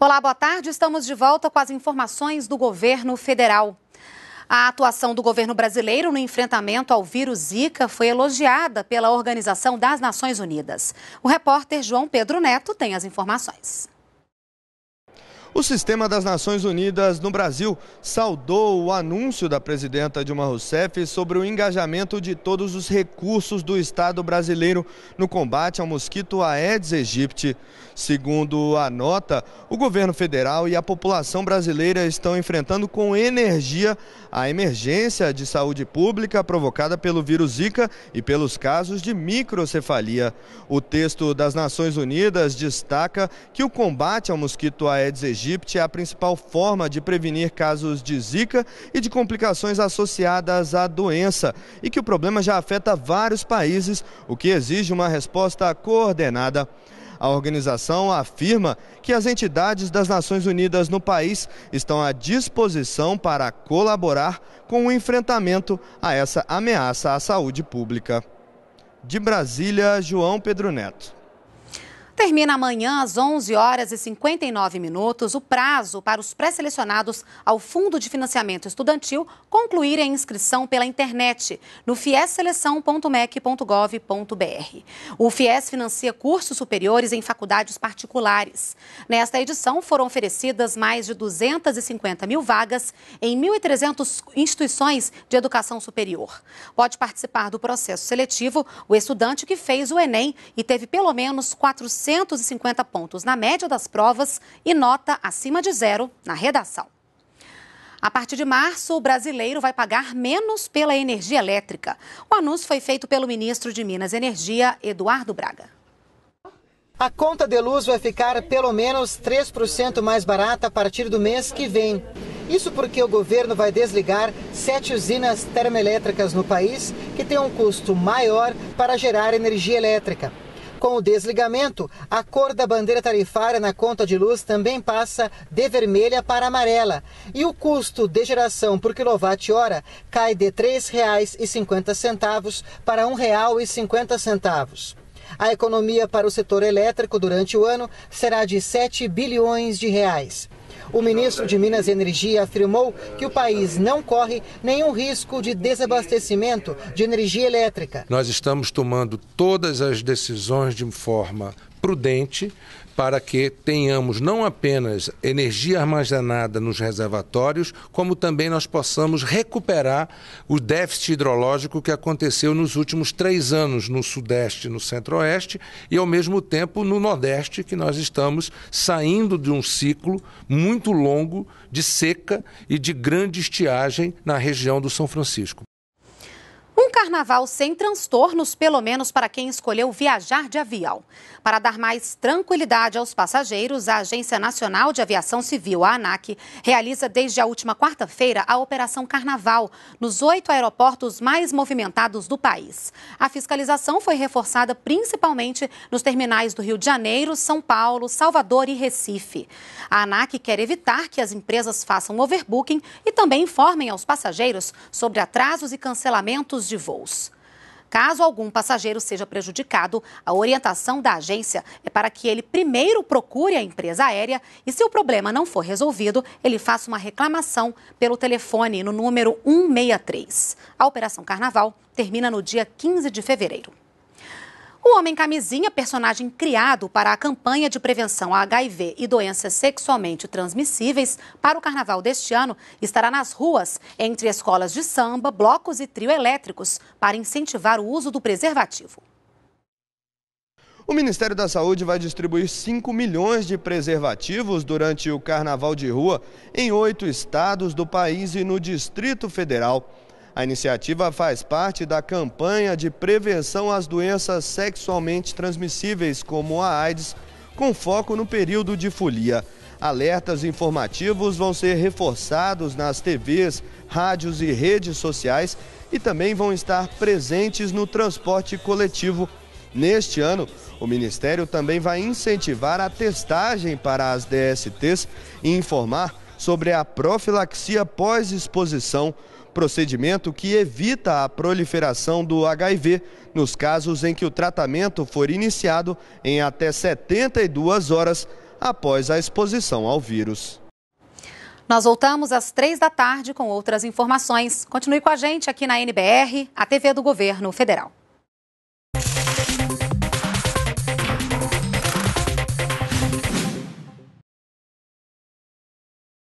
Olá, boa tarde. Estamos de volta com as informações do governo federal. A atuação do governo brasileiro no enfrentamento ao vírus Zika foi elogiada pela Organização das Nações Unidas. O repórter João Pedro Neto tem as informações. O sistema das Nações Unidas no Brasil saudou o anúncio da presidenta Dilma Rousseff sobre o engajamento de todos os recursos do Estado brasileiro no combate ao mosquito Aedes aegypti. Segundo a nota, o governo federal e a população brasileira estão enfrentando com energia a emergência de saúde pública provocada pelo vírus Zika e pelos casos de microcefalia. O texto das Nações Unidas destaca que o combate ao mosquito Aedes aegypti Aegypti é a principal forma de prevenir casos de Zika e de complicações associadas à doença, e que o problema já afeta vários países, o que exige uma resposta coordenada. A organização afirma que as entidades das Nações Unidas no país estão à disposição para colaborar com o enfrentamento a essa ameaça à saúde pública. De Brasília, João Pedro Neto. Termina amanhã às 11 horas e 59 minutos o prazo para os pré-selecionados ao Fundo de Financiamento Estudantil concluírem a inscrição pela internet no fiesseleção.mec.gov.br. O FIES financia cursos superiores em faculdades particulares. Nesta edição foram oferecidas mais de 250 mil vagas em 1.300 instituições de educação superior. Pode participar do processo seletivo o estudante que fez o Enem e teve pelo menos 400 450 pontos na média das provas e nota acima de zero na redação. A partir de março, o brasileiro vai pagar menos pela energia elétrica. O anúncio foi feito pelo ministro de Minas e Energia, Eduardo Braga. A conta de luz vai ficar pelo menos 3% mais barata a partir do mês que vem. Isso porque o governo vai desligar sete usinas termoelétricas no país que têm um custo maior para gerar energia elétrica. Com o desligamento, a cor da bandeira tarifária na conta de luz também passa de vermelha para amarela e o custo de geração por quilowatt-hora cai de R$ 3,50 para R$ 1,50. A economia para o setor elétrico durante o ano será de 7 bilhões de reais. O ministro de Minas e Energia afirmou que o país não corre nenhum risco de desabastecimento de energia elétrica. Nós estamos tomando todas as decisões de forma prudente, para que tenhamos não apenas energia armazenada nos reservatórios, como também nós possamos recuperar o déficit hidrológico que aconteceu nos últimos três anos no Sudeste, no Centro-Oeste e, ao mesmo tempo, no Nordeste, que nós estamos saindo de um ciclo muito longo de seca e de grande estiagem na região do São Francisco. Um carnaval sem transtornos, pelo menos para quem escolheu viajar de avião. Para dar mais tranquilidade aos passageiros, a Agência Nacional de Aviação Civil, a ANAC, realiza desde a última quarta-feira a Operação Carnaval nos oito aeroportos mais movimentados do país. A fiscalização foi reforçada principalmente nos terminais do Rio de Janeiro, São Paulo, Salvador e Recife. A ANAC quer evitar que as empresas façam overbooking e também informem aos passageiros sobre atrasos e cancelamentos de voos. Caso algum passageiro seja prejudicado, a orientação da agência é para que ele primeiro procure a empresa aérea e, se o problema não for resolvido, ele faça uma reclamação pelo telefone no número 163. A Operação Carnaval termina no dia 15 de fevereiro. O Homem Camisinha, personagem criado para a campanha de prevenção a HIV e doenças sexualmente transmissíveis para o carnaval deste ano, estará nas ruas, entre escolas de samba, blocos e trio elétricos, para incentivar o uso do preservativo. O Ministério da Saúde vai distribuir 5 milhões de preservativos durante o carnaval de rua em oito estados do país e no Distrito Federal. A iniciativa faz parte da campanha de prevenção às doenças sexualmente transmissíveis, como a AIDS, com foco no período de folia. Alertas informativos vão ser reforçados nas TVs, rádios e redes sociais e também vão estar presentes no transporte coletivo. Neste ano, o Ministério também vai incentivar a testagem para as DSTs e informar sobre a profilaxia pós-exposição, procedimento que evita a proliferação do HIV nos casos em que o tratamento for iniciado em até 72 horas após a exposição ao vírus. Nós voltamos às três da tarde com outras informações. Continue com a gente aqui na NBR, a TV do Governo Federal.